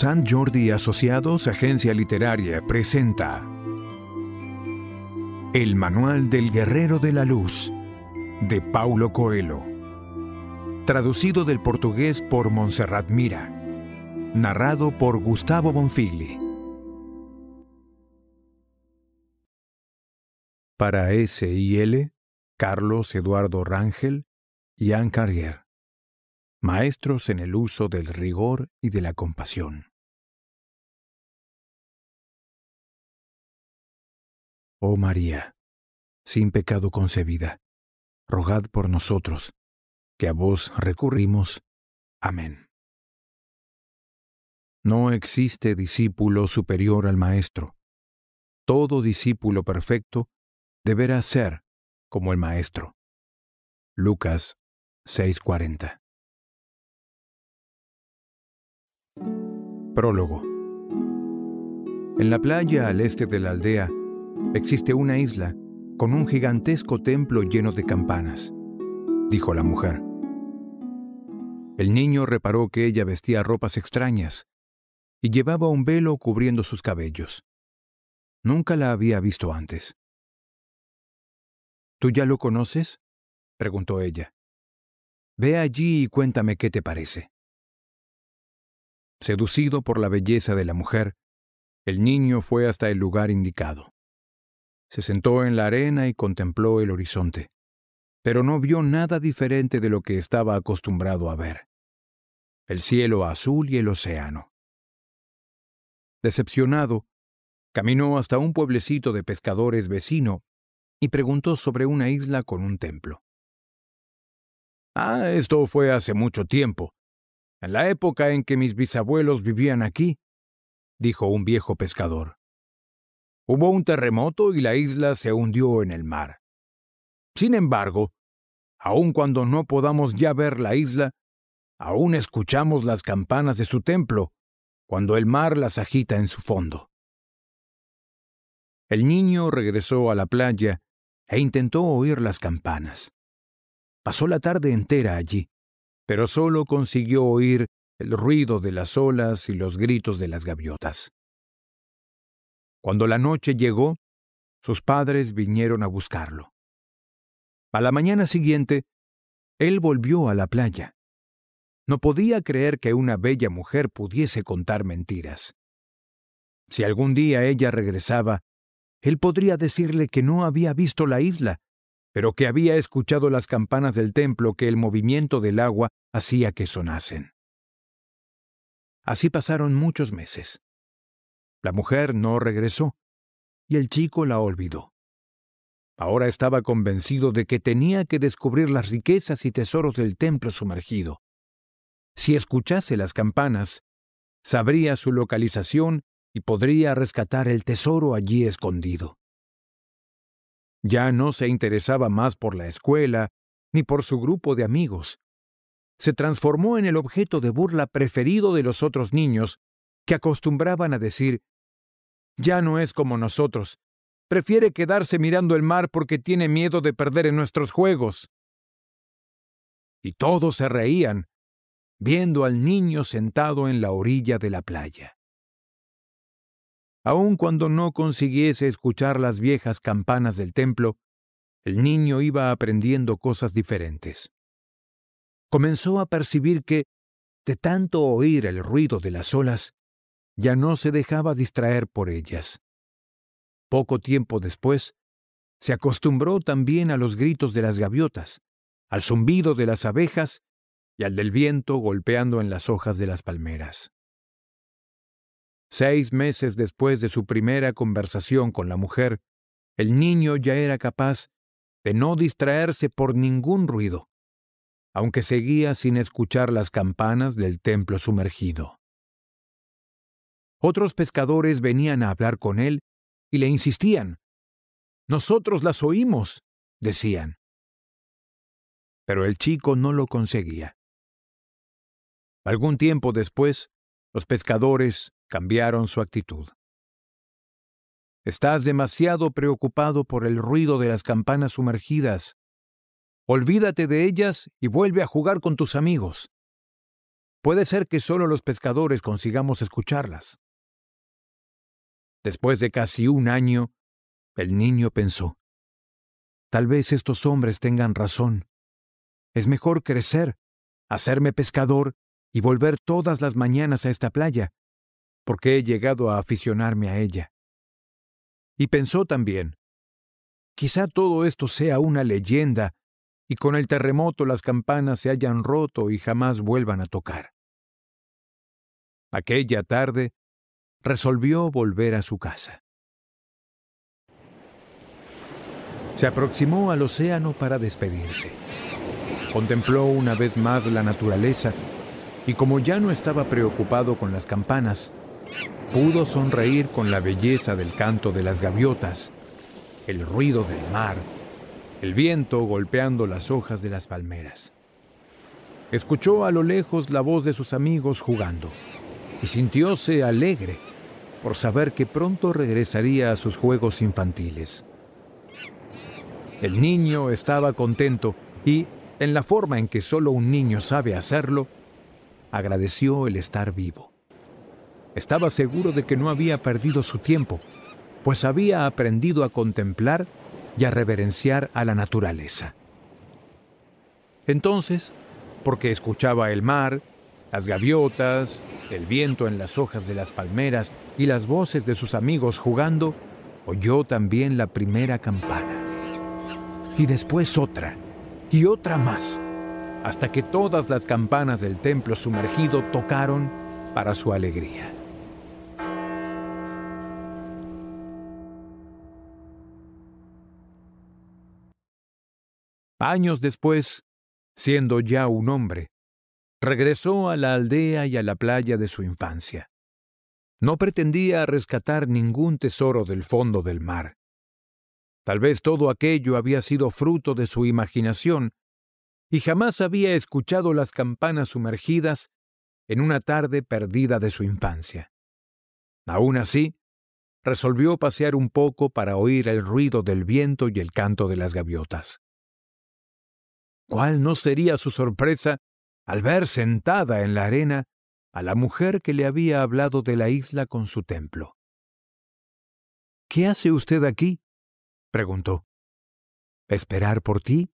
San Jordi Asociados, Agencia Literaria, presenta El Manual del Guerrero de la Luz, de Paulo Coelho. Traducido del portugués por Montserrat Mira. Narrado por Gustavo Bonfigli. Para S.I.L., Carlos Eduardo Rangel y Anne Carrier maestros en el uso del rigor y de la compasión. Oh María, sin pecado concebida, rogad por nosotros, que a vos recurrimos. Amén. No existe discípulo superior al Maestro. Todo discípulo perfecto deberá ser como el Maestro. Lucas 6:40 Prólogo En la playa al este de la aldea, Existe una isla con un gigantesco templo lleno de campanas, dijo la mujer. El niño reparó que ella vestía ropas extrañas y llevaba un velo cubriendo sus cabellos. Nunca la había visto antes. ¿Tú ya lo conoces? preguntó ella. Ve allí y cuéntame qué te parece. Seducido por la belleza de la mujer, el niño fue hasta el lugar indicado. Se sentó en la arena y contempló el horizonte, pero no vio nada diferente de lo que estaba acostumbrado a ver. El cielo azul y el océano. Decepcionado, caminó hasta un pueblecito de pescadores vecino y preguntó sobre una isla con un templo. Ah, esto fue hace mucho tiempo, en la época en que mis bisabuelos vivían aquí, dijo un viejo pescador. Hubo un terremoto y la isla se hundió en el mar. Sin embargo, aun cuando no podamos ya ver la isla, aún escuchamos las campanas de su templo cuando el mar las agita en su fondo. El niño regresó a la playa e intentó oír las campanas. Pasó la tarde entera allí, pero solo consiguió oír el ruido de las olas y los gritos de las gaviotas. Cuando la noche llegó, sus padres vinieron a buscarlo. A la mañana siguiente, él volvió a la playa. No podía creer que una bella mujer pudiese contar mentiras. Si algún día ella regresaba, él podría decirle que no había visto la isla, pero que había escuchado las campanas del templo que el movimiento del agua hacía que sonasen. Así pasaron muchos meses. La mujer no regresó y el chico la olvidó. Ahora estaba convencido de que tenía que descubrir las riquezas y tesoros del templo sumergido. Si escuchase las campanas, sabría su localización y podría rescatar el tesoro allí escondido. Ya no se interesaba más por la escuela ni por su grupo de amigos. Se transformó en el objeto de burla preferido de los otros niños, que acostumbraban a decir ya no es como nosotros. Prefiere quedarse mirando el mar porque tiene miedo de perder en nuestros juegos. Y todos se reían, viendo al niño sentado en la orilla de la playa. Aun cuando no consiguiese escuchar las viejas campanas del templo, el niño iba aprendiendo cosas diferentes. Comenzó a percibir que, de tanto oír el ruido de las olas, ya no se dejaba distraer por ellas. Poco tiempo después, se acostumbró también a los gritos de las gaviotas, al zumbido de las abejas y al del viento golpeando en las hojas de las palmeras. Seis meses después de su primera conversación con la mujer, el niño ya era capaz de no distraerse por ningún ruido, aunque seguía sin escuchar las campanas del templo sumergido. Otros pescadores venían a hablar con él y le insistían. Nosotros las oímos, decían. Pero el chico no lo conseguía. Algún tiempo después, los pescadores cambiaron su actitud. Estás demasiado preocupado por el ruido de las campanas sumergidas. Olvídate de ellas y vuelve a jugar con tus amigos. Puede ser que solo los pescadores consigamos escucharlas. Después de casi un año, el niño pensó, tal vez estos hombres tengan razón. Es mejor crecer, hacerme pescador y volver todas las mañanas a esta playa, porque he llegado a aficionarme a ella. Y pensó también, quizá todo esto sea una leyenda y con el terremoto las campanas se hayan roto y jamás vuelvan a tocar. Aquella tarde, resolvió volver a su casa. Se aproximó al océano para despedirse. Contempló una vez más la naturaleza y como ya no estaba preocupado con las campanas, pudo sonreír con la belleza del canto de las gaviotas, el ruido del mar, el viento golpeando las hojas de las palmeras. Escuchó a lo lejos la voz de sus amigos jugando y sintióse alegre por saber que pronto regresaría a sus juegos infantiles. El niño estaba contento y, en la forma en que solo un niño sabe hacerlo, agradeció el estar vivo. Estaba seguro de que no había perdido su tiempo, pues había aprendido a contemplar y a reverenciar a la naturaleza. Entonces, porque escuchaba el mar, las gaviotas, el viento en las hojas de las palmeras y las voces de sus amigos jugando, oyó también la primera campana. Y después otra, y otra más, hasta que todas las campanas del templo sumergido tocaron para su alegría. Años después, siendo ya un hombre, regresó a la aldea y a la playa de su infancia. No pretendía rescatar ningún tesoro del fondo del mar. Tal vez todo aquello había sido fruto de su imaginación, y jamás había escuchado las campanas sumergidas en una tarde perdida de su infancia. Aún así, resolvió pasear un poco para oír el ruido del viento y el canto de las gaviotas. ¿Cuál no sería su sorpresa al ver sentada en la arena a la mujer que le había hablado de la isla con su templo. ¿Qué hace usted aquí? preguntó. ¿Esperar por ti?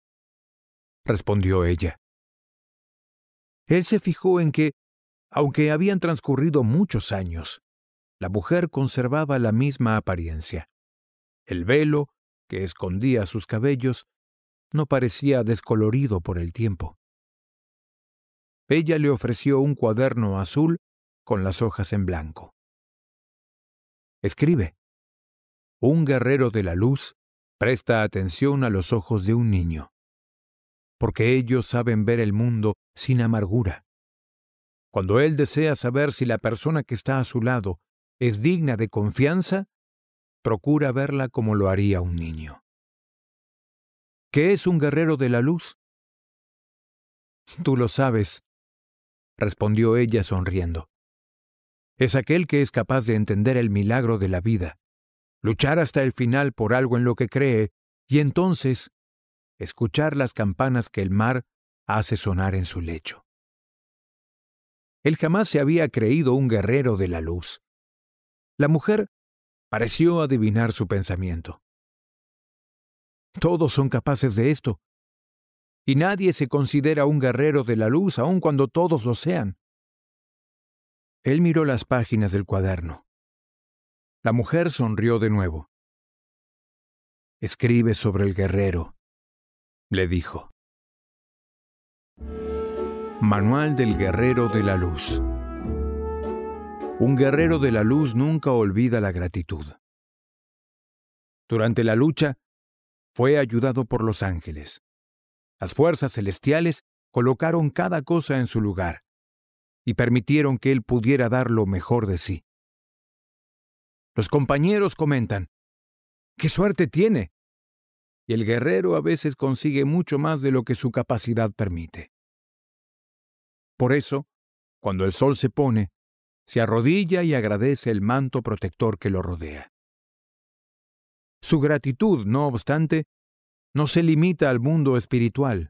respondió ella. Él se fijó en que, aunque habían transcurrido muchos años, la mujer conservaba la misma apariencia. El velo, que escondía sus cabellos, no parecía descolorido por el tiempo. Ella le ofreció un cuaderno azul con las hojas en blanco. Escribe. Un guerrero de la luz presta atención a los ojos de un niño, porque ellos saben ver el mundo sin amargura. Cuando él desea saber si la persona que está a su lado es digna de confianza, procura verla como lo haría un niño. ¿Qué es un guerrero de la luz? Tú lo sabes, respondió ella sonriendo. Es aquel que es capaz de entender el milagro de la vida, luchar hasta el final por algo en lo que cree, y entonces escuchar las campanas que el mar hace sonar en su lecho. Él jamás se había creído un guerrero de la luz. La mujer pareció adivinar su pensamiento. Todos son capaces de esto, y nadie se considera un guerrero de la luz aun cuando todos lo sean. Él miró las páginas del cuaderno. La mujer sonrió de nuevo. Escribe sobre el guerrero, le dijo. Manual del Guerrero de la Luz. Un guerrero de la luz nunca olvida la gratitud. Durante la lucha, fue ayudado por los ángeles. Las fuerzas celestiales colocaron cada cosa en su lugar y permitieron que él pudiera dar lo mejor de sí. Los compañeros comentan, ¡qué suerte tiene! Y el guerrero a veces consigue mucho más de lo que su capacidad permite. Por eso, cuando el sol se pone, se arrodilla y agradece el manto protector que lo rodea. Su gratitud, no obstante, no se limita al mundo espiritual.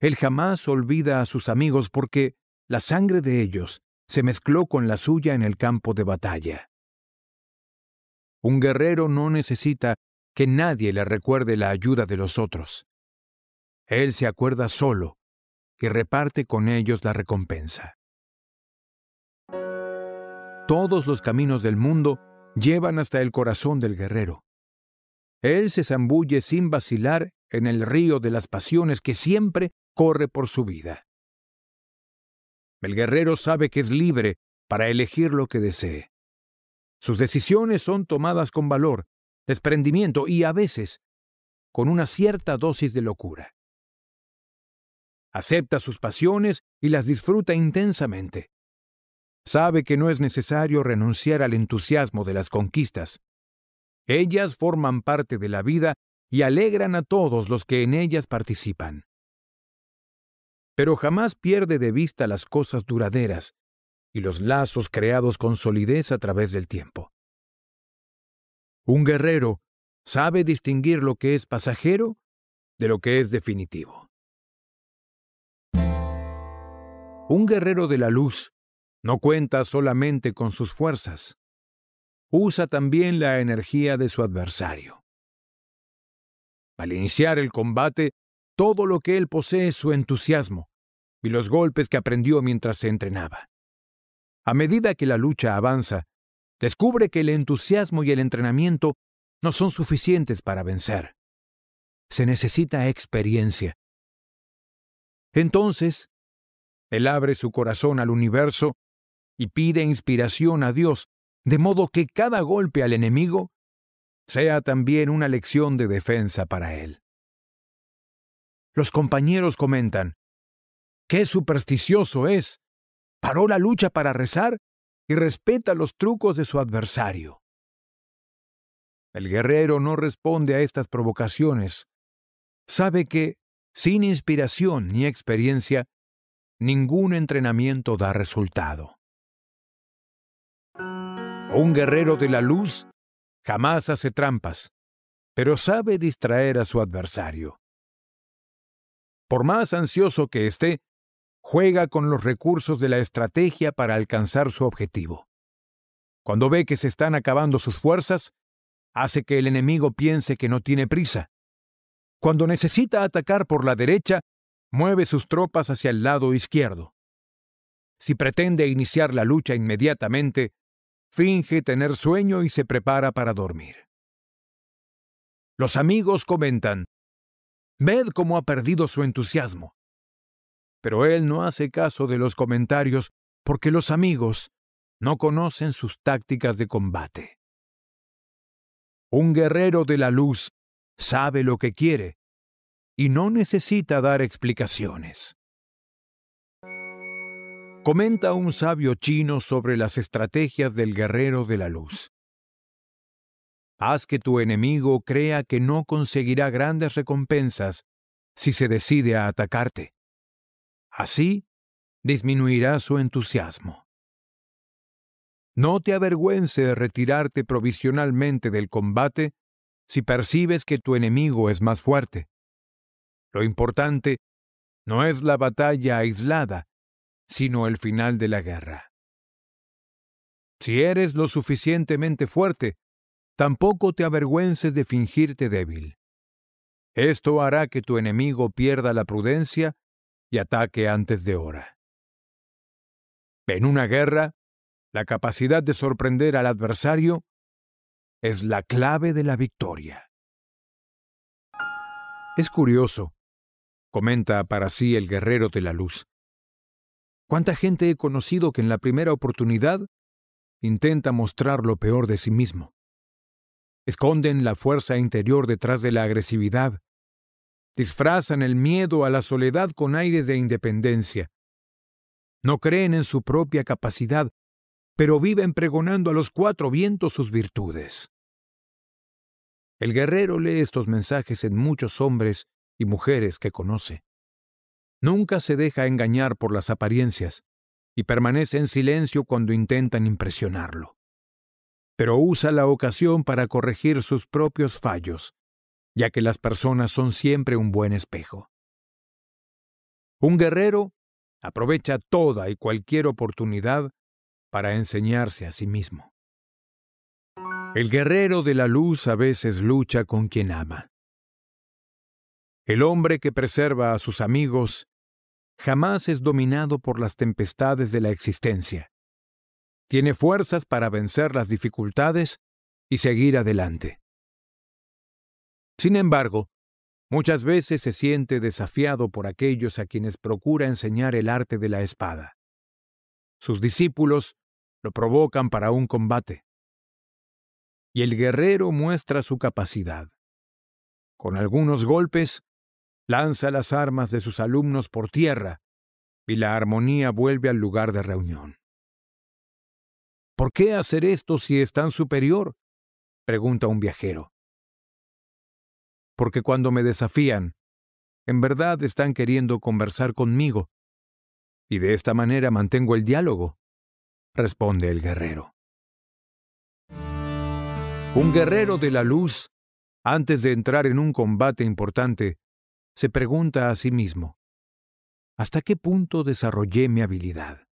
Él jamás olvida a sus amigos porque la sangre de ellos se mezcló con la suya en el campo de batalla. Un guerrero no necesita que nadie le recuerde la ayuda de los otros. Él se acuerda solo y reparte con ellos la recompensa. Todos los caminos del mundo llevan hasta el corazón del guerrero. Él se zambulle sin vacilar en el río de las pasiones que siempre corre por su vida. El guerrero sabe que es libre para elegir lo que desee. Sus decisiones son tomadas con valor, desprendimiento y a veces con una cierta dosis de locura. Acepta sus pasiones y las disfruta intensamente. Sabe que no es necesario renunciar al entusiasmo de las conquistas, ellas forman parte de la vida y alegran a todos los que en ellas participan. Pero jamás pierde de vista las cosas duraderas y los lazos creados con solidez a través del tiempo. Un guerrero sabe distinguir lo que es pasajero de lo que es definitivo. Un guerrero de la luz no cuenta solamente con sus fuerzas, usa también la energía de su adversario. Al iniciar el combate, todo lo que él posee es su entusiasmo y los golpes que aprendió mientras se entrenaba. A medida que la lucha avanza, descubre que el entusiasmo y el entrenamiento no son suficientes para vencer. Se necesita experiencia. Entonces, él abre su corazón al universo y pide inspiración a Dios de modo que cada golpe al enemigo sea también una lección de defensa para él. Los compañeros comentan, ¡qué supersticioso es! Paró la lucha para rezar y respeta los trucos de su adversario. El guerrero no responde a estas provocaciones. Sabe que, sin inspiración ni experiencia, ningún entrenamiento da resultado un guerrero de la luz jamás hace trampas, pero sabe distraer a su adversario. Por más ansioso que esté, juega con los recursos de la estrategia para alcanzar su objetivo. Cuando ve que se están acabando sus fuerzas, hace que el enemigo piense que no tiene prisa. Cuando necesita atacar por la derecha, mueve sus tropas hacia el lado izquierdo. Si pretende iniciar la lucha inmediatamente, finge tener sueño y se prepara para dormir. Los amigos comentan, ved cómo ha perdido su entusiasmo. Pero él no hace caso de los comentarios porque los amigos no conocen sus tácticas de combate. Un guerrero de la luz sabe lo que quiere y no necesita dar explicaciones. Comenta un sabio chino sobre las estrategias del guerrero de la luz. Haz que tu enemigo crea que no conseguirá grandes recompensas si se decide a atacarte. Así, disminuirá su entusiasmo. No te avergüence retirarte provisionalmente del combate si percibes que tu enemigo es más fuerte. Lo importante no es la batalla aislada, sino el final de la guerra. Si eres lo suficientemente fuerte, tampoco te avergüences de fingirte débil. Esto hará que tu enemigo pierda la prudencia y ataque antes de hora. En una guerra, la capacidad de sorprender al adversario es la clave de la victoria. Es curioso, comenta para sí el guerrero de la luz, ¿Cuánta gente he conocido que en la primera oportunidad intenta mostrar lo peor de sí mismo? Esconden la fuerza interior detrás de la agresividad. Disfrazan el miedo a la soledad con aires de independencia. No creen en su propia capacidad, pero viven pregonando a los cuatro vientos sus virtudes. El guerrero lee estos mensajes en muchos hombres y mujeres que conoce. Nunca se deja engañar por las apariencias y permanece en silencio cuando intentan impresionarlo. Pero usa la ocasión para corregir sus propios fallos, ya que las personas son siempre un buen espejo. Un guerrero aprovecha toda y cualquier oportunidad para enseñarse a sí mismo. El guerrero de la luz a veces lucha con quien ama. El hombre que preserva a sus amigos jamás es dominado por las tempestades de la existencia. Tiene fuerzas para vencer las dificultades y seguir adelante. Sin embargo, muchas veces se siente desafiado por aquellos a quienes procura enseñar el arte de la espada. Sus discípulos lo provocan para un combate. Y el guerrero muestra su capacidad. Con algunos golpes lanza las armas de sus alumnos por tierra y la armonía vuelve al lugar de reunión. ¿Por qué hacer esto si es tan superior? pregunta un viajero. Porque cuando me desafían, en verdad están queriendo conversar conmigo, y de esta manera mantengo el diálogo, responde el guerrero. Un guerrero de la luz, antes de entrar en un combate importante, se pregunta a sí mismo, ¿hasta qué punto desarrollé mi habilidad?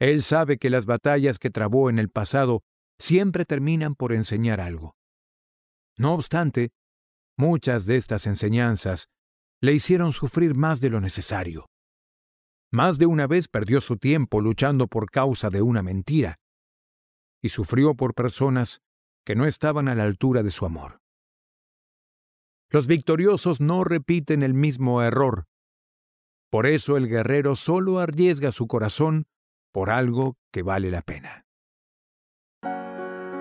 Él sabe que las batallas que trabó en el pasado siempre terminan por enseñar algo. No obstante, muchas de estas enseñanzas le hicieron sufrir más de lo necesario. Más de una vez perdió su tiempo luchando por causa de una mentira y sufrió por personas que no estaban a la altura de su amor. Los victoriosos no repiten el mismo error. Por eso el guerrero solo arriesga su corazón por algo que vale la pena.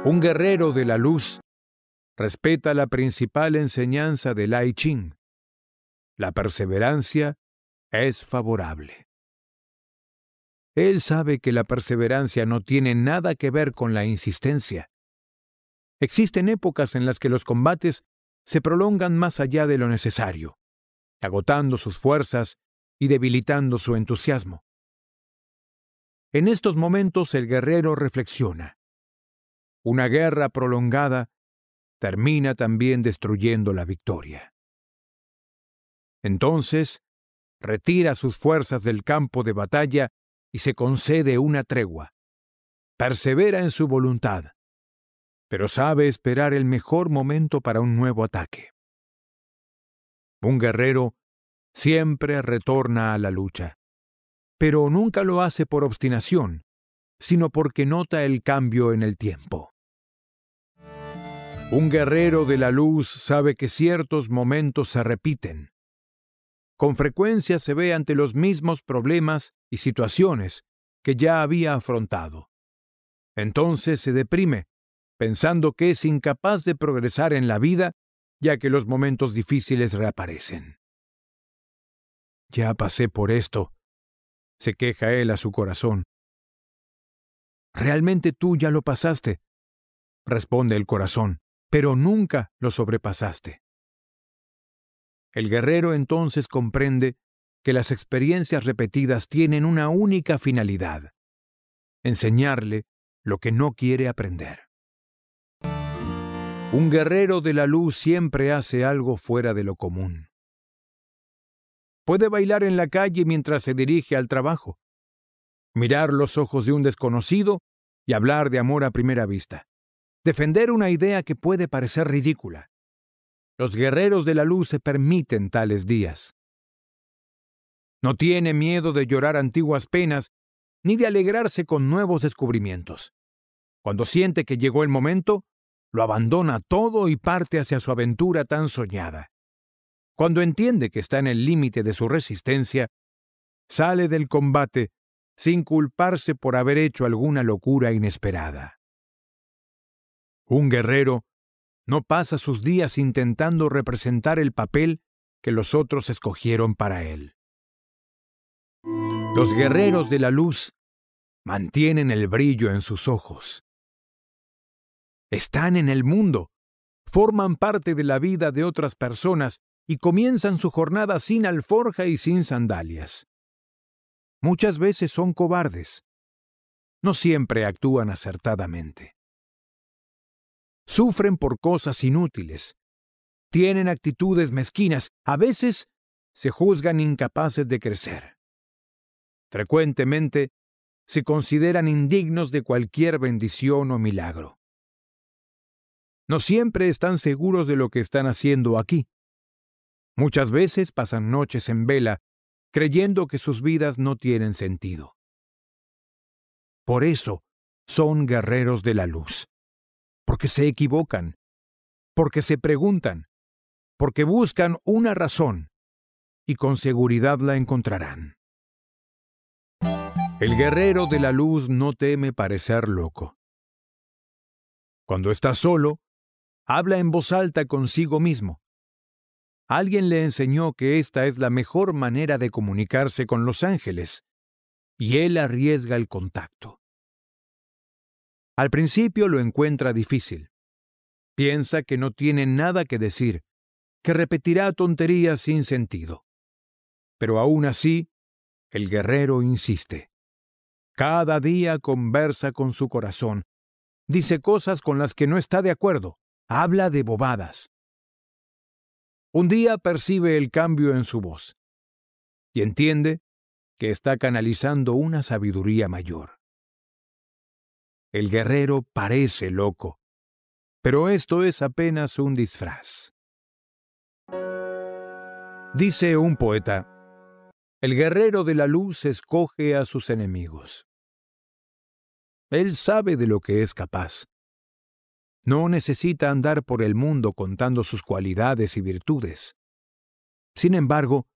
Un guerrero de la luz respeta la principal enseñanza de Lai Ching. La perseverancia es favorable. Él sabe que la perseverancia no tiene nada que ver con la insistencia. Existen épocas en las que los combates se prolongan más allá de lo necesario, agotando sus fuerzas y debilitando su entusiasmo. En estos momentos el guerrero reflexiona. Una guerra prolongada termina también destruyendo la victoria. Entonces, retira sus fuerzas del campo de batalla y se concede una tregua. Persevera en su voluntad, pero sabe esperar el mejor momento para un nuevo ataque. Un guerrero siempre retorna a la lucha, pero nunca lo hace por obstinación, sino porque nota el cambio en el tiempo. Un guerrero de la luz sabe que ciertos momentos se repiten. Con frecuencia se ve ante los mismos problemas y situaciones que ya había afrontado. Entonces se deprime pensando que es incapaz de progresar en la vida ya que los momentos difíciles reaparecen. Ya pasé por esto, se queja él a su corazón. Realmente tú ya lo pasaste, responde el corazón, pero nunca lo sobrepasaste. El guerrero entonces comprende que las experiencias repetidas tienen una única finalidad, enseñarle lo que no quiere aprender. Un guerrero de la luz siempre hace algo fuera de lo común. Puede bailar en la calle mientras se dirige al trabajo, mirar los ojos de un desconocido y hablar de amor a primera vista, defender una idea que puede parecer ridícula. Los guerreros de la luz se permiten tales días. No tiene miedo de llorar antiguas penas ni de alegrarse con nuevos descubrimientos. Cuando siente que llegó el momento, lo abandona todo y parte hacia su aventura tan soñada. Cuando entiende que está en el límite de su resistencia, sale del combate sin culparse por haber hecho alguna locura inesperada. Un guerrero no pasa sus días intentando representar el papel que los otros escogieron para él. Los guerreros de la luz mantienen el brillo en sus ojos, están en el mundo, forman parte de la vida de otras personas y comienzan su jornada sin alforja y sin sandalias. Muchas veces son cobardes. No siempre actúan acertadamente. Sufren por cosas inútiles. Tienen actitudes mezquinas. A veces se juzgan incapaces de crecer. Frecuentemente se consideran indignos de cualquier bendición o milagro no siempre están seguros de lo que están haciendo aquí. Muchas veces pasan noches en vela, creyendo que sus vidas no tienen sentido. Por eso son guerreros de la luz, porque se equivocan, porque se preguntan, porque buscan una razón, y con seguridad la encontrarán. El guerrero de la luz no teme parecer loco. Cuando está solo, Habla en voz alta consigo mismo. Alguien le enseñó que esta es la mejor manera de comunicarse con los ángeles, y él arriesga el contacto. Al principio lo encuentra difícil. Piensa que no tiene nada que decir, que repetirá tonterías sin sentido. Pero aún así, el guerrero insiste. Cada día conversa con su corazón, dice cosas con las que no está de acuerdo, habla de bobadas. Un día percibe el cambio en su voz y entiende que está canalizando una sabiduría mayor. El guerrero parece loco, pero esto es apenas un disfraz. Dice un poeta, el guerrero de la luz escoge a sus enemigos. Él sabe de lo que es capaz no necesita andar por el mundo contando sus cualidades y virtudes. Sin embargo,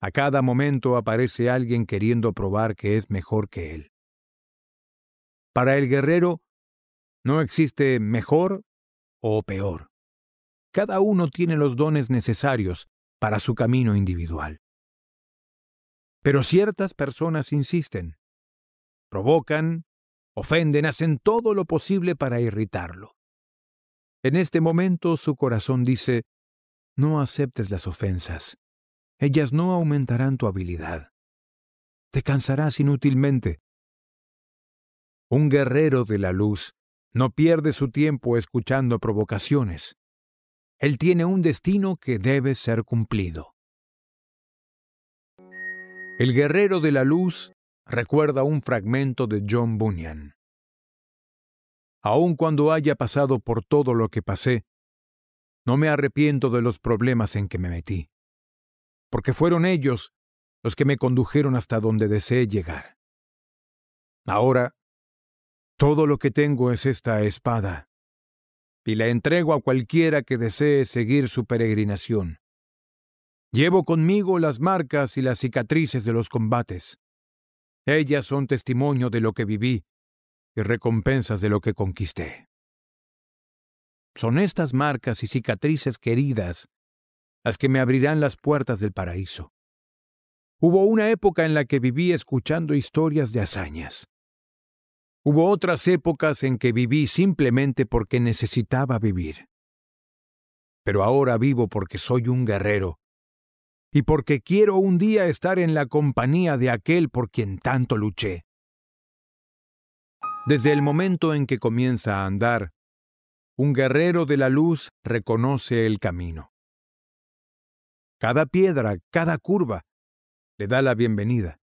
a cada momento aparece alguien queriendo probar que es mejor que él. Para el guerrero, no existe mejor o peor. Cada uno tiene los dones necesarios para su camino individual. Pero ciertas personas insisten, provocan, ofenden, hacen todo lo posible para irritarlo. En este momento su corazón dice, no aceptes las ofensas. Ellas no aumentarán tu habilidad. Te cansarás inútilmente. Un guerrero de la luz no pierde su tiempo escuchando provocaciones. Él tiene un destino que debe ser cumplido. El guerrero de la luz recuerda un fragmento de John Bunyan aun cuando haya pasado por todo lo que pasé, no me arrepiento de los problemas en que me metí, porque fueron ellos los que me condujeron hasta donde deseé llegar. Ahora, todo lo que tengo es esta espada, y la entrego a cualquiera que desee seguir su peregrinación. Llevo conmigo las marcas y las cicatrices de los combates. Ellas son testimonio de lo que viví y recompensas de lo que conquisté. Son estas marcas y cicatrices queridas las que me abrirán las puertas del paraíso. Hubo una época en la que viví escuchando historias de hazañas. Hubo otras épocas en que viví simplemente porque necesitaba vivir. Pero ahora vivo porque soy un guerrero y porque quiero un día estar en la compañía de aquel por quien tanto luché. Desde el momento en que comienza a andar, un guerrero de la luz reconoce el camino. Cada piedra, cada curva, le da la bienvenida.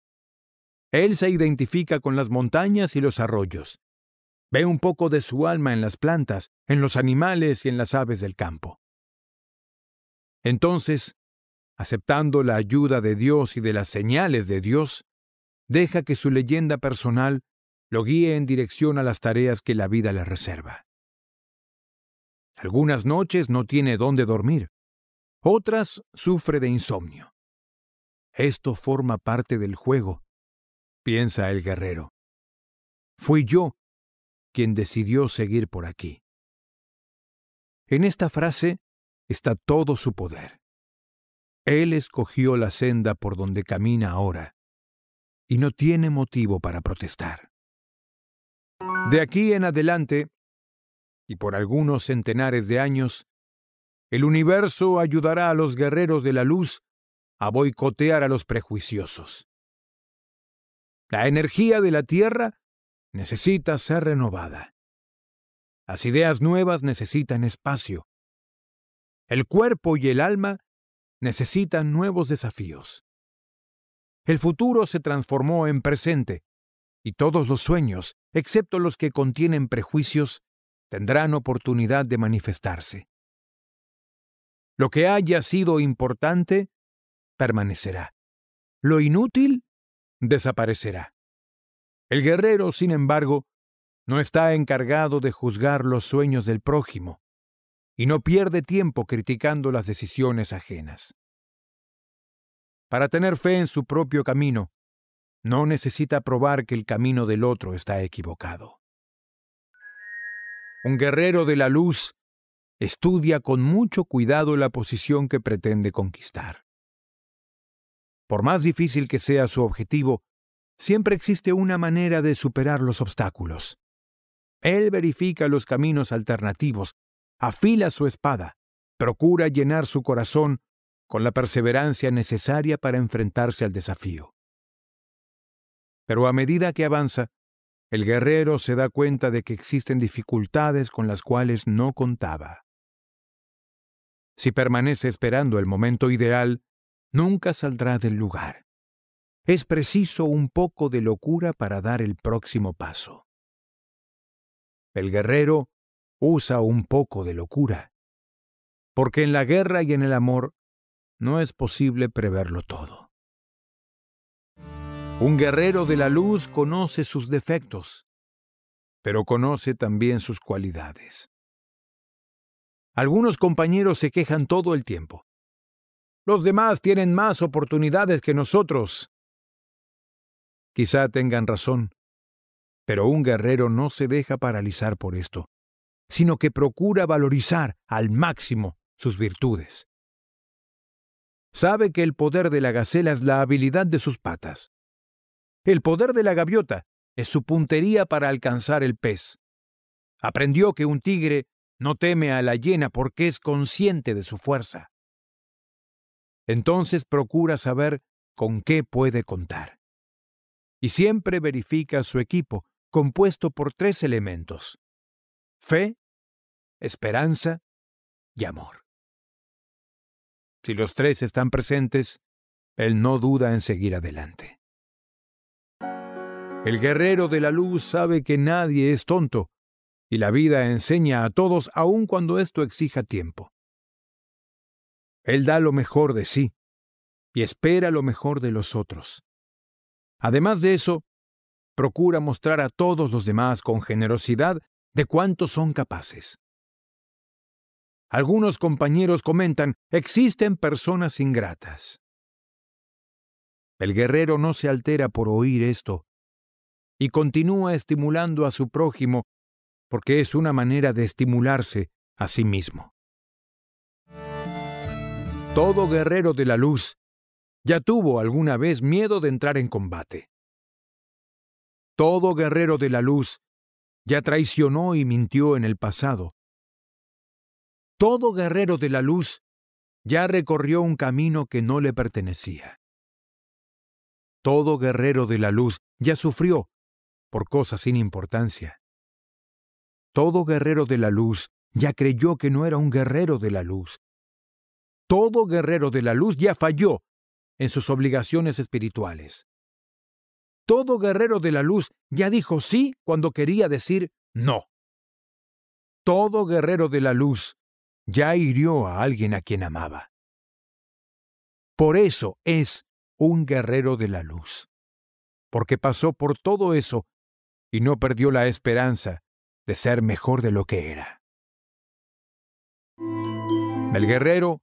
Él se identifica con las montañas y los arroyos. Ve un poco de su alma en las plantas, en los animales y en las aves del campo. Entonces, aceptando la ayuda de Dios y de las señales de Dios, deja que su leyenda personal lo guíe en dirección a las tareas que la vida le reserva. Algunas noches no tiene dónde dormir, otras sufre de insomnio. Esto forma parte del juego, piensa el guerrero. Fui yo quien decidió seguir por aquí. En esta frase está todo su poder. Él escogió la senda por donde camina ahora y no tiene motivo para protestar. De aquí en adelante, y por algunos centenares de años, el universo ayudará a los guerreros de la luz a boicotear a los prejuiciosos. La energía de la Tierra necesita ser renovada. Las ideas nuevas necesitan espacio. El cuerpo y el alma necesitan nuevos desafíos. El futuro se transformó en presente y todos los sueños, excepto los que contienen prejuicios, tendrán oportunidad de manifestarse. Lo que haya sido importante permanecerá. Lo inútil desaparecerá. El guerrero, sin embargo, no está encargado de juzgar los sueños del prójimo y no pierde tiempo criticando las decisiones ajenas. Para tener fe en su propio camino, no necesita probar que el camino del otro está equivocado. Un guerrero de la luz estudia con mucho cuidado la posición que pretende conquistar. Por más difícil que sea su objetivo, siempre existe una manera de superar los obstáculos. Él verifica los caminos alternativos, afila su espada, procura llenar su corazón con la perseverancia necesaria para enfrentarse al desafío. Pero a medida que avanza, el guerrero se da cuenta de que existen dificultades con las cuales no contaba. Si permanece esperando el momento ideal, nunca saldrá del lugar. Es preciso un poco de locura para dar el próximo paso. El guerrero usa un poco de locura, porque en la guerra y en el amor no es posible preverlo todo. Un guerrero de la luz conoce sus defectos, pero conoce también sus cualidades. Algunos compañeros se quejan todo el tiempo. Los demás tienen más oportunidades que nosotros. Quizá tengan razón, pero un guerrero no se deja paralizar por esto, sino que procura valorizar al máximo sus virtudes. Sabe que el poder de la gacela es la habilidad de sus patas. El poder de la gaviota es su puntería para alcanzar el pez. Aprendió que un tigre no teme a la hiena porque es consciente de su fuerza. Entonces procura saber con qué puede contar. Y siempre verifica su equipo, compuesto por tres elementos. Fe, esperanza y amor. Si los tres están presentes, él no duda en seguir adelante. El guerrero de la luz sabe que nadie es tonto, y la vida enseña a todos aun cuando esto exija tiempo. Él da lo mejor de sí, y espera lo mejor de los otros. Además de eso, procura mostrar a todos los demás con generosidad de cuánto son capaces. Algunos compañeros comentan, existen personas ingratas. El guerrero no se altera por oír esto, y continúa estimulando a su prójimo porque es una manera de estimularse a sí mismo. Todo guerrero de la luz ya tuvo alguna vez miedo de entrar en combate. Todo guerrero de la luz ya traicionó y mintió en el pasado. Todo guerrero de la luz ya recorrió un camino que no le pertenecía. Todo guerrero de la luz ya sufrió por cosas sin importancia. Todo guerrero de la luz ya creyó que no era un guerrero de la luz. Todo guerrero de la luz ya falló en sus obligaciones espirituales. Todo guerrero de la luz ya dijo sí cuando quería decir no. Todo guerrero de la luz ya hirió a alguien a quien amaba. Por eso es un guerrero de la luz, porque pasó por todo eso y no perdió la esperanza de ser mejor de lo que era. El guerrero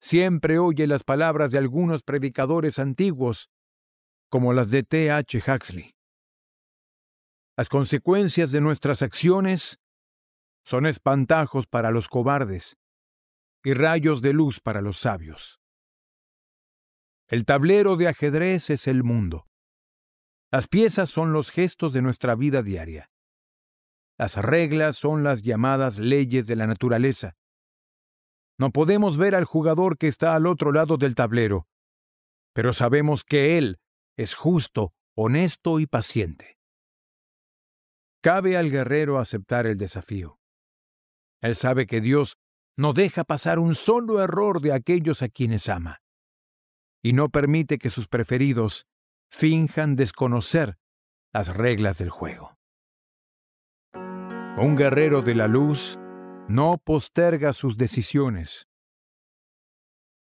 siempre oye las palabras de algunos predicadores antiguos, como las de T. H. Huxley. Las consecuencias de nuestras acciones son espantajos para los cobardes y rayos de luz para los sabios. El tablero de ajedrez es el mundo. Las piezas son los gestos de nuestra vida diaria. Las reglas son las llamadas leyes de la naturaleza. No podemos ver al jugador que está al otro lado del tablero, pero sabemos que él es justo, honesto y paciente. Cabe al guerrero aceptar el desafío. Él sabe que Dios no deja pasar un solo error de aquellos a quienes ama, y no permite que sus preferidos finjan desconocer las reglas del juego. Un guerrero de la luz no posterga sus decisiones.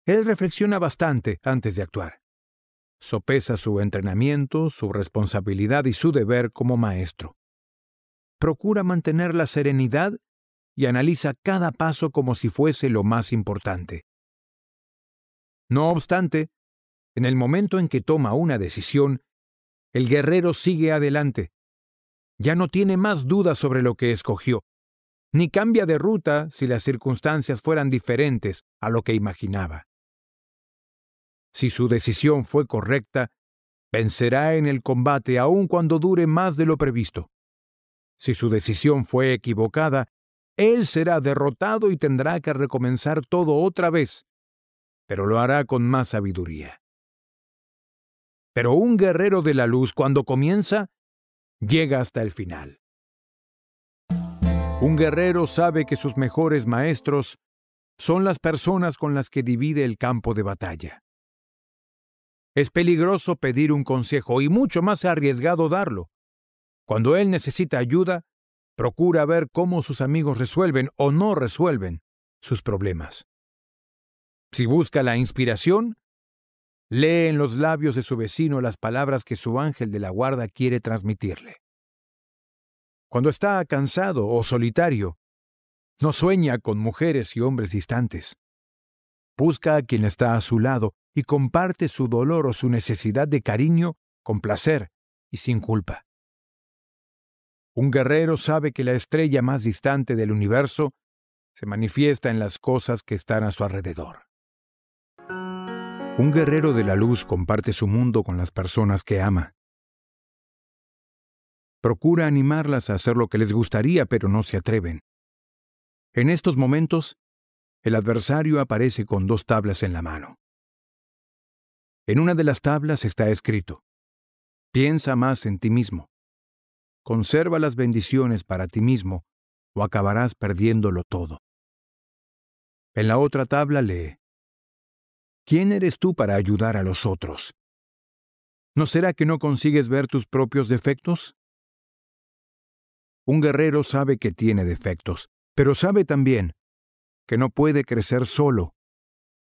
Él reflexiona bastante antes de actuar. Sopesa su entrenamiento, su responsabilidad y su deber como maestro. Procura mantener la serenidad y analiza cada paso como si fuese lo más importante. No obstante, en el momento en que toma una decisión, el guerrero sigue adelante. Ya no tiene más dudas sobre lo que escogió, ni cambia de ruta si las circunstancias fueran diferentes a lo que imaginaba. Si su decisión fue correcta, vencerá en el combate aun cuando dure más de lo previsto. Si su decisión fue equivocada, él será derrotado y tendrá que recomenzar todo otra vez, pero lo hará con más sabiduría. Pero un guerrero de la luz, cuando comienza, llega hasta el final. Un guerrero sabe que sus mejores maestros son las personas con las que divide el campo de batalla. Es peligroso pedir un consejo y mucho más arriesgado darlo. Cuando él necesita ayuda, procura ver cómo sus amigos resuelven o no resuelven sus problemas. Si busca la inspiración, Lee en los labios de su vecino las palabras que su ángel de la guarda quiere transmitirle. Cuando está cansado o solitario, no sueña con mujeres y hombres distantes. Busca a quien está a su lado y comparte su dolor o su necesidad de cariño con placer y sin culpa. Un guerrero sabe que la estrella más distante del universo se manifiesta en las cosas que están a su alrededor. Un guerrero de la luz comparte su mundo con las personas que ama. Procura animarlas a hacer lo que les gustaría, pero no se atreven. En estos momentos, el adversario aparece con dos tablas en la mano. En una de las tablas está escrito, piensa más en ti mismo, conserva las bendiciones para ti mismo o acabarás perdiéndolo todo. En la otra tabla lee, ¿Quién eres tú para ayudar a los otros? ¿No será que no consigues ver tus propios defectos? Un guerrero sabe que tiene defectos, pero sabe también que no puede crecer solo,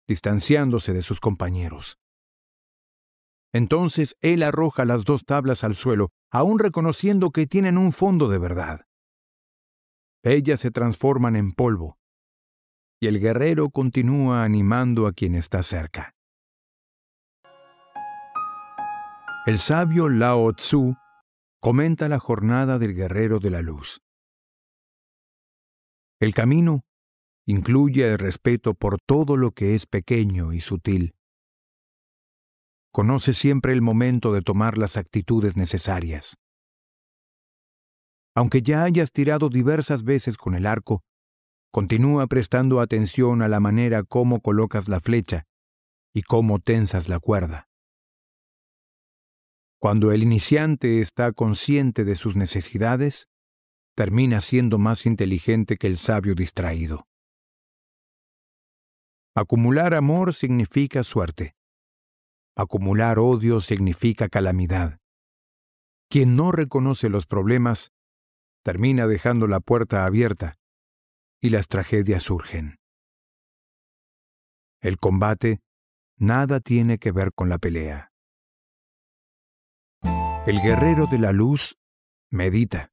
distanciándose de sus compañeros. Entonces él arroja las dos tablas al suelo, aún reconociendo que tienen un fondo de verdad. Ellas se transforman en polvo, el guerrero continúa animando a quien está cerca. El sabio Lao Tzu comenta la jornada del guerrero de la luz. El camino incluye el respeto por todo lo que es pequeño y sutil. Conoce siempre el momento de tomar las actitudes necesarias. Aunque ya hayas tirado diversas veces con el arco, Continúa prestando atención a la manera como colocas la flecha y cómo tensas la cuerda. Cuando el iniciante está consciente de sus necesidades, termina siendo más inteligente que el sabio distraído. Acumular amor significa suerte. Acumular odio significa calamidad. Quien no reconoce los problemas termina dejando la puerta abierta y las tragedias surgen. El combate nada tiene que ver con la pelea. El guerrero de la luz medita.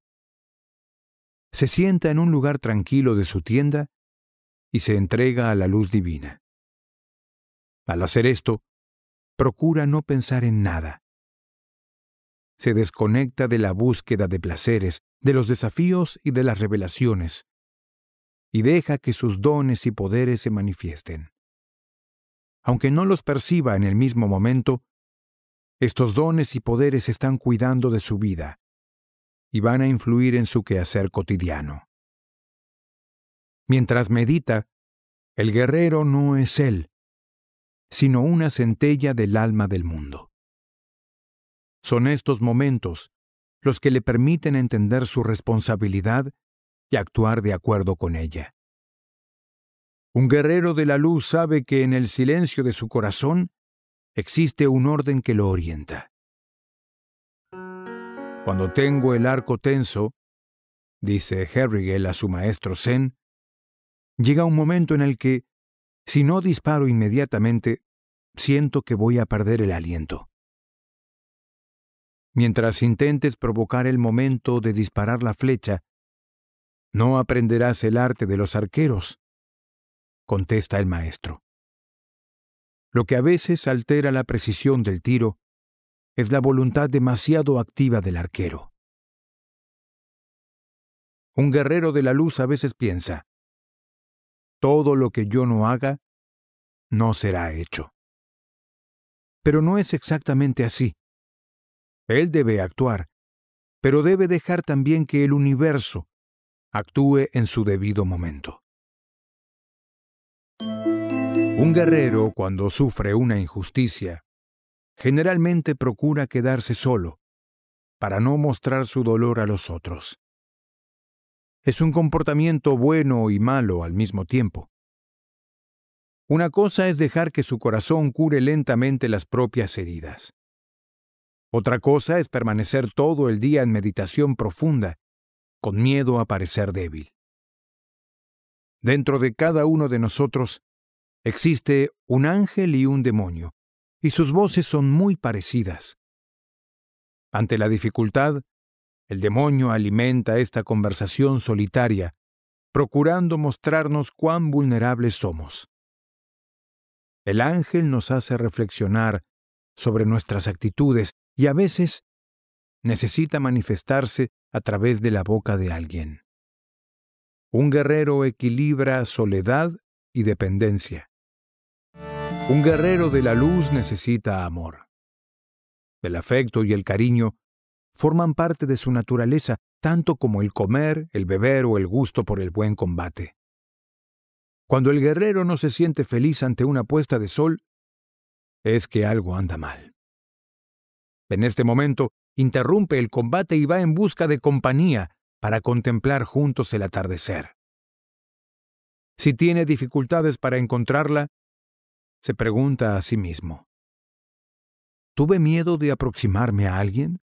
Se sienta en un lugar tranquilo de su tienda y se entrega a la luz divina. Al hacer esto, procura no pensar en nada. Se desconecta de la búsqueda de placeres, de los desafíos y de las revelaciones, y deja que sus dones y poderes se manifiesten. Aunque no los perciba en el mismo momento, estos dones y poderes están cuidando de su vida y van a influir en su quehacer cotidiano. Mientras medita, el guerrero no es él, sino una centella del alma del mundo. Son estos momentos los que le permiten entender su responsabilidad y actuar de acuerdo con ella. Un guerrero de la luz sabe que en el silencio de su corazón existe un orden que lo orienta. Cuando tengo el arco tenso, dice Herrigel a su maestro Zen, llega un momento en el que, si no disparo inmediatamente, siento que voy a perder el aliento. Mientras intentes provocar el momento de disparar la flecha, no aprenderás el arte de los arqueros, contesta el maestro. Lo que a veces altera la precisión del tiro es la voluntad demasiado activa del arquero. Un guerrero de la luz a veces piensa, todo lo que yo no haga, no será hecho. Pero no es exactamente así. Él debe actuar, pero debe dejar también que el universo, actúe en su debido momento. Un guerrero, cuando sufre una injusticia, generalmente procura quedarse solo, para no mostrar su dolor a los otros. Es un comportamiento bueno y malo al mismo tiempo. Una cosa es dejar que su corazón cure lentamente las propias heridas. Otra cosa es permanecer todo el día en meditación profunda, con miedo a parecer débil. Dentro de cada uno de nosotros existe un ángel y un demonio, y sus voces son muy parecidas. Ante la dificultad, el demonio alimenta esta conversación solitaria, procurando mostrarnos cuán vulnerables somos. El ángel nos hace reflexionar sobre nuestras actitudes y a veces necesita manifestarse a través de la boca de alguien. Un guerrero equilibra soledad y dependencia. Un guerrero de la luz necesita amor. El afecto y el cariño forman parte de su naturaleza, tanto como el comer, el beber o el gusto por el buen combate. Cuando el guerrero no se siente feliz ante una puesta de sol, es que algo anda mal. En este momento, interrumpe el combate y va en busca de compañía para contemplar juntos el atardecer. Si tiene dificultades para encontrarla, se pregunta a sí mismo. ¿Tuve miedo de aproximarme a alguien?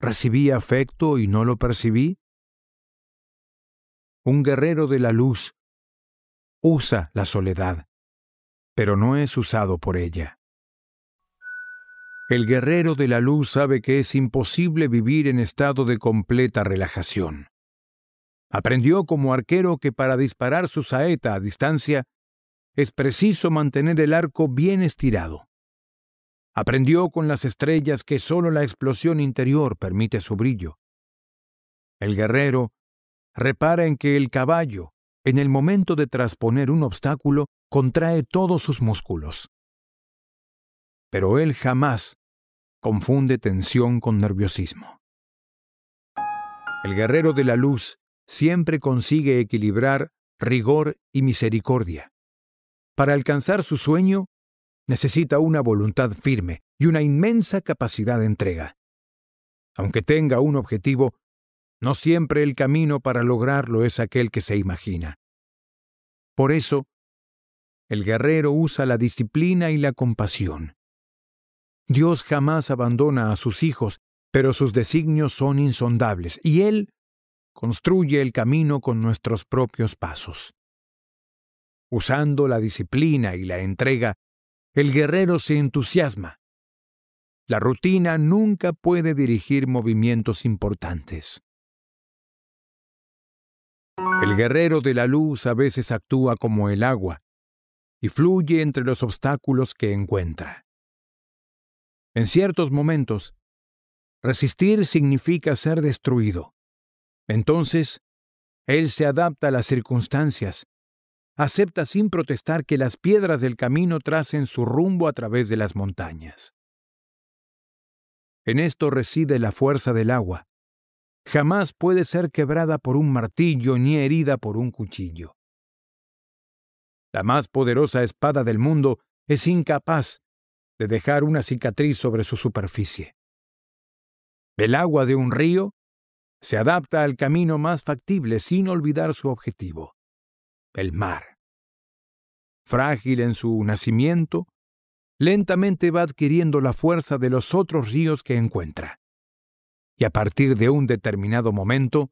¿Recibí afecto y no lo percibí? Un guerrero de la luz usa la soledad, pero no es usado por ella. El guerrero de la luz sabe que es imposible vivir en estado de completa relajación. Aprendió como arquero que para disparar su saeta a distancia es preciso mantener el arco bien estirado. Aprendió con las estrellas que solo la explosión interior permite su brillo. El guerrero repara en que el caballo, en el momento de trasponer un obstáculo, contrae todos sus músculos pero él jamás confunde tensión con nerviosismo. El guerrero de la luz siempre consigue equilibrar rigor y misericordia. Para alcanzar su sueño, necesita una voluntad firme y una inmensa capacidad de entrega. Aunque tenga un objetivo, no siempre el camino para lograrlo es aquel que se imagina. Por eso, el guerrero usa la disciplina y la compasión. Dios jamás abandona a sus hijos, pero sus designios son insondables, y Él construye el camino con nuestros propios pasos. Usando la disciplina y la entrega, el guerrero se entusiasma. La rutina nunca puede dirigir movimientos importantes. El guerrero de la luz a veces actúa como el agua y fluye entre los obstáculos que encuentra. En ciertos momentos, resistir significa ser destruido. Entonces, Él se adapta a las circunstancias, acepta sin protestar que las piedras del camino tracen su rumbo a través de las montañas. En esto reside la fuerza del agua. Jamás puede ser quebrada por un martillo ni herida por un cuchillo. La más poderosa espada del mundo es incapaz de dejar una cicatriz sobre su superficie. El agua de un río se adapta al camino más factible sin olvidar su objetivo, el mar. Frágil en su nacimiento, lentamente va adquiriendo la fuerza de los otros ríos que encuentra. Y a partir de un determinado momento,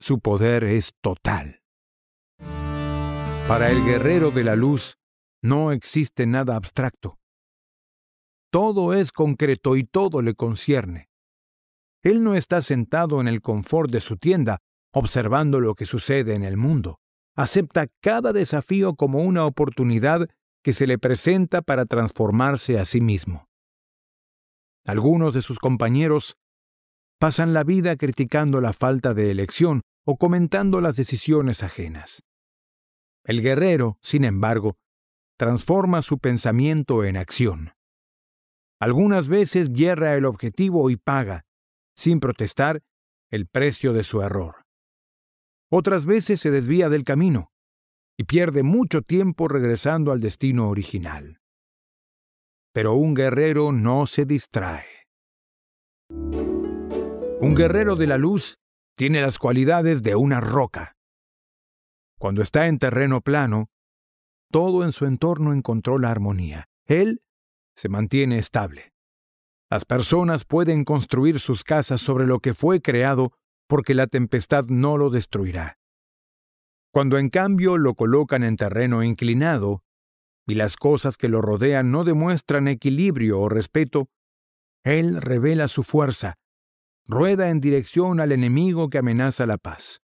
su poder es total. Para el guerrero de la luz no existe nada abstracto, todo es concreto y todo le concierne. Él no está sentado en el confort de su tienda, observando lo que sucede en el mundo. Acepta cada desafío como una oportunidad que se le presenta para transformarse a sí mismo. Algunos de sus compañeros pasan la vida criticando la falta de elección o comentando las decisiones ajenas. El guerrero, sin embargo, transforma su pensamiento en acción. Algunas veces hierra el objetivo y paga, sin protestar, el precio de su error. Otras veces se desvía del camino y pierde mucho tiempo regresando al destino original. Pero un guerrero no se distrae. Un guerrero de la luz tiene las cualidades de una roca. Cuando está en terreno plano, todo en su entorno encontró la armonía. Él se mantiene estable. Las personas pueden construir sus casas sobre lo que fue creado porque la tempestad no lo destruirá. Cuando en cambio lo colocan en terreno inclinado, y las cosas que lo rodean no demuestran equilibrio o respeto, Él revela su fuerza, rueda en dirección al enemigo que amenaza la paz.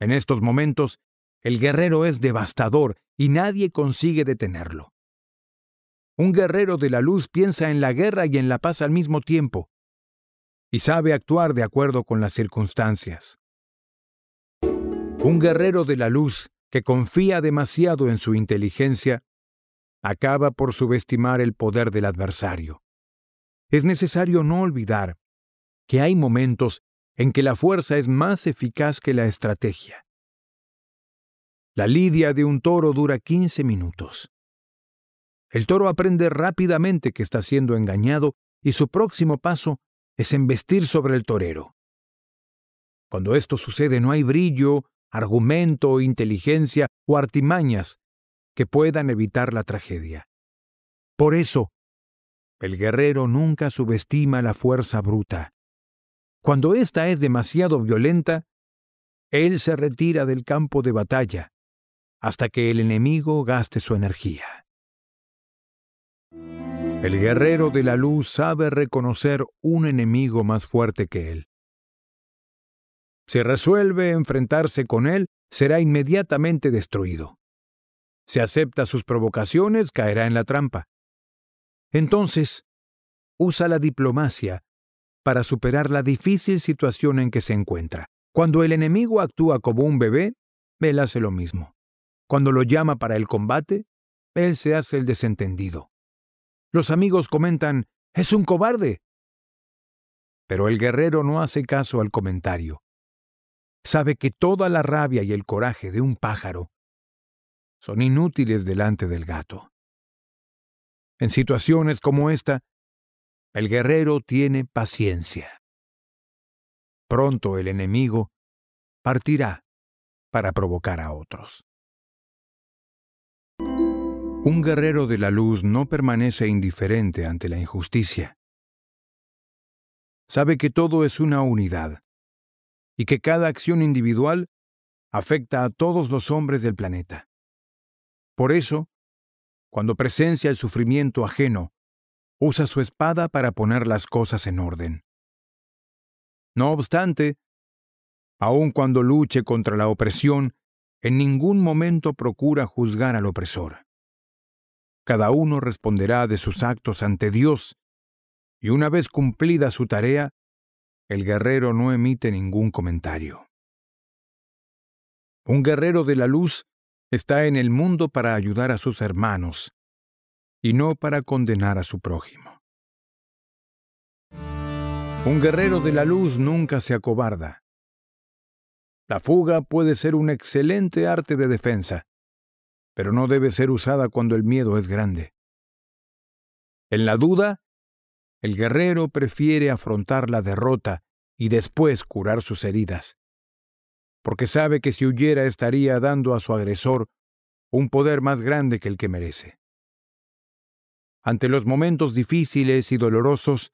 En estos momentos, el guerrero es devastador y nadie consigue detenerlo. Un guerrero de la luz piensa en la guerra y en la paz al mismo tiempo, y sabe actuar de acuerdo con las circunstancias. Un guerrero de la luz que confía demasiado en su inteligencia acaba por subestimar el poder del adversario. Es necesario no olvidar que hay momentos en que la fuerza es más eficaz que la estrategia. La lidia de un toro dura 15 minutos. El toro aprende rápidamente que está siendo engañado y su próximo paso es embestir sobre el torero. Cuando esto sucede no hay brillo, argumento, inteligencia o artimañas que puedan evitar la tragedia. Por eso, el guerrero nunca subestima la fuerza bruta. Cuando ésta es demasiado violenta, él se retira del campo de batalla hasta que el enemigo gaste su energía. El guerrero de la luz sabe reconocer un enemigo más fuerte que él. Si resuelve enfrentarse con él, será inmediatamente destruido. Si acepta sus provocaciones, caerá en la trampa. Entonces, usa la diplomacia para superar la difícil situación en que se encuentra. Cuando el enemigo actúa como un bebé, él hace lo mismo. Cuando lo llama para el combate, él se hace el desentendido. Los amigos comentan, es un cobarde. Pero el guerrero no hace caso al comentario. Sabe que toda la rabia y el coraje de un pájaro son inútiles delante del gato. En situaciones como esta, el guerrero tiene paciencia. Pronto el enemigo partirá para provocar a otros. Un guerrero de la luz no permanece indiferente ante la injusticia. Sabe que todo es una unidad y que cada acción individual afecta a todos los hombres del planeta. Por eso, cuando presencia el sufrimiento ajeno, usa su espada para poner las cosas en orden. No obstante, aun cuando luche contra la opresión, en ningún momento procura juzgar al opresor. Cada uno responderá de sus actos ante Dios, y una vez cumplida su tarea, el guerrero no emite ningún comentario. Un guerrero de la luz está en el mundo para ayudar a sus hermanos, y no para condenar a su prójimo. Un guerrero de la luz nunca se acobarda. La fuga puede ser un excelente arte de defensa, pero no debe ser usada cuando el miedo es grande. En la duda, el guerrero prefiere afrontar la derrota y después curar sus heridas, porque sabe que si huyera estaría dando a su agresor un poder más grande que el que merece. Ante los momentos difíciles y dolorosos,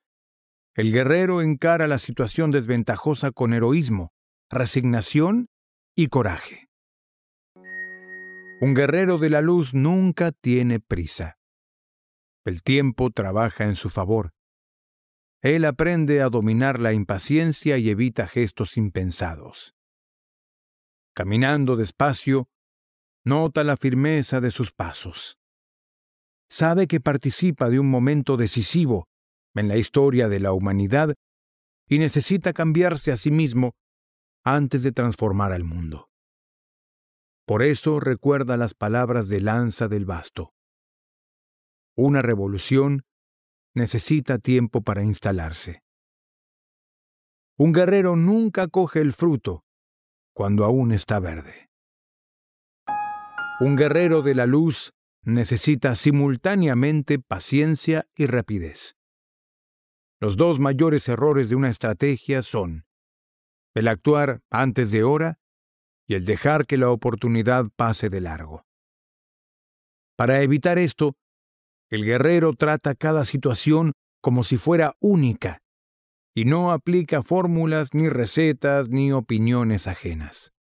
el guerrero encara la situación desventajosa con heroísmo, resignación y coraje. Un guerrero de la luz nunca tiene prisa. El tiempo trabaja en su favor. Él aprende a dominar la impaciencia y evita gestos impensados. Caminando despacio, nota la firmeza de sus pasos. Sabe que participa de un momento decisivo en la historia de la humanidad y necesita cambiarse a sí mismo antes de transformar al mundo. Por eso recuerda las palabras de Lanza del Basto. Una revolución necesita tiempo para instalarse. Un guerrero nunca coge el fruto cuando aún está verde. Un guerrero de la luz necesita simultáneamente paciencia y rapidez. Los dos mayores errores de una estrategia son el actuar antes de hora y el dejar que la oportunidad pase de largo. Para evitar esto, el guerrero trata cada situación como si fuera única y no aplica fórmulas ni recetas ni opiniones ajenas.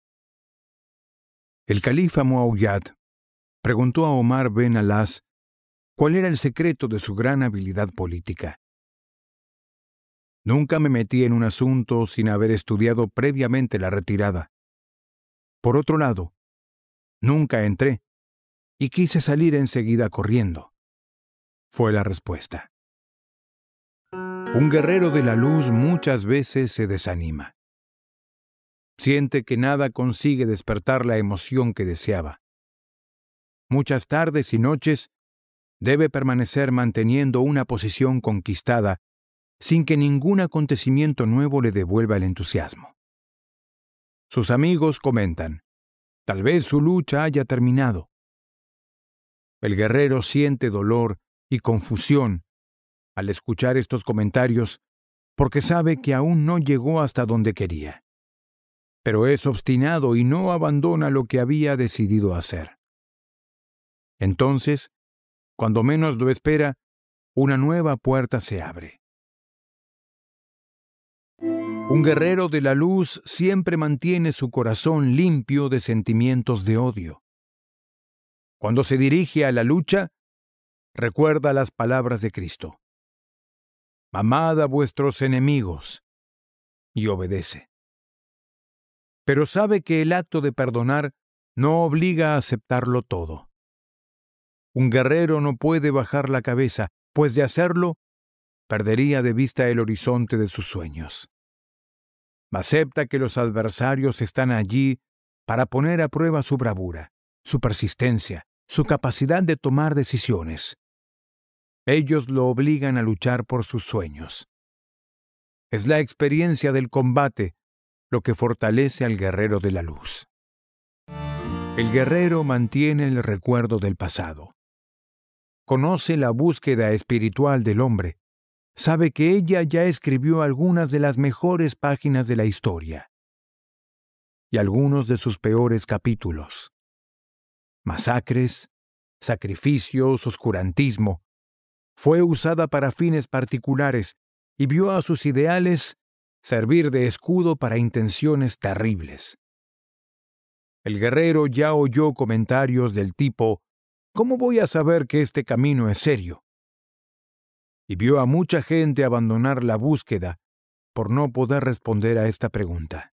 El califa Muawiyad preguntó a Omar Ben Alas cuál era el secreto de su gran habilidad política. Nunca me metí en un asunto sin haber estudiado previamente la retirada, por otro lado, nunca entré y quise salir enseguida corriendo. Fue la respuesta. Un guerrero de la luz muchas veces se desanima. Siente que nada consigue despertar la emoción que deseaba. Muchas tardes y noches debe permanecer manteniendo una posición conquistada sin que ningún acontecimiento nuevo le devuelva el entusiasmo. Sus amigos comentan, tal vez su lucha haya terminado. El guerrero siente dolor y confusión al escuchar estos comentarios porque sabe que aún no llegó hasta donde quería. Pero es obstinado y no abandona lo que había decidido hacer. Entonces, cuando menos lo espera, una nueva puerta se abre. Un guerrero de la luz siempre mantiene su corazón limpio de sentimientos de odio. Cuando se dirige a la lucha, recuerda las palabras de Cristo. Amad a vuestros enemigos y obedece. Pero sabe que el acto de perdonar no obliga a aceptarlo todo. Un guerrero no puede bajar la cabeza, pues de hacerlo, perdería de vista el horizonte de sus sueños. Acepta que los adversarios están allí para poner a prueba su bravura, su persistencia, su capacidad de tomar decisiones. Ellos lo obligan a luchar por sus sueños. Es la experiencia del combate lo que fortalece al guerrero de la luz. El guerrero mantiene el recuerdo del pasado. Conoce la búsqueda espiritual del hombre sabe que ella ya escribió algunas de las mejores páginas de la historia y algunos de sus peores capítulos. Masacres, sacrificios, oscurantismo. Fue usada para fines particulares y vio a sus ideales servir de escudo para intenciones terribles. El guerrero ya oyó comentarios del tipo, ¿Cómo voy a saber que este camino es serio? y vio a mucha gente abandonar la búsqueda por no poder responder a esta pregunta.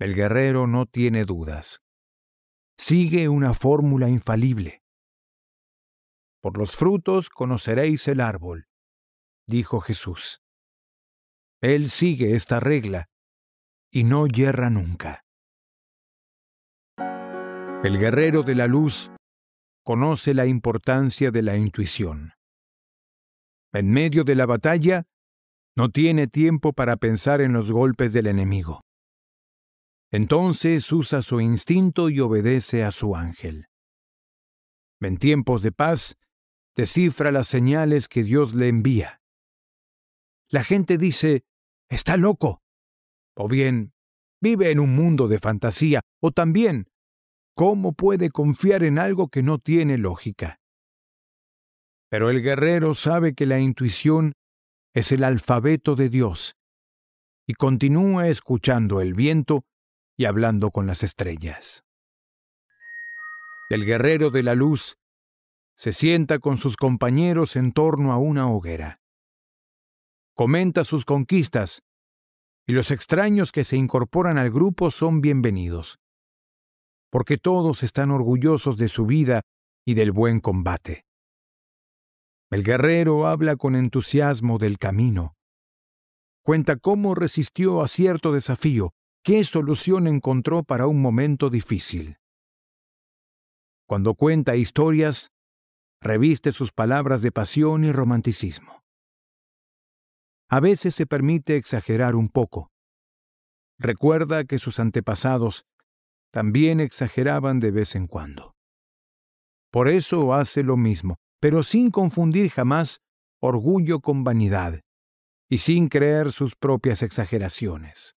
El guerrero no tiene dudas. Sigue una fórmula infalible. Por los frutos conoceréis el árbol, dijo Jesús. Él sigue esta regla y no yerra nunca. El guerrero de la luz conoce la importancia de la intuición en medio de la batalla, no tiene tiempo para pensar en los golpes del enemigo. Entonces usa su instinto y obedece a su ángel. En tiempos de paz, descifra las señales que Dios le envía. La gente dice, está loco. O bien, vive en un mundo de fantasía. O también, ¿cómo puede confiar en algo que no tiene lógica? Pero el guerrero sabe que la intuición es el alfabeto de Dios y continúa escuchando el viento y hablando con las estrellas. El guerrero de la luz se sienta con sus compañeros en torno a una hoguera. Comenta sus conquistas y los extraños que se incorporan al grupo son bienvenidos, porque todos están orgullosos de su vida y del buen combate. El guerrero habla con entusiasmo del camino. Cuenta cómo resistió a cierto desafío, qué solución encontró para un momento difícil. Cuando cuenta historias, reviste sus palabras de pasión y romanticismo. A veces se permite exagerar un poco. Recuerda que sus antepasados también exageraban de vez en cuando. Por eso hace lo mismo, pero sin confundir jamás orgullo con vanidad y sin creer sus propias exageraciones.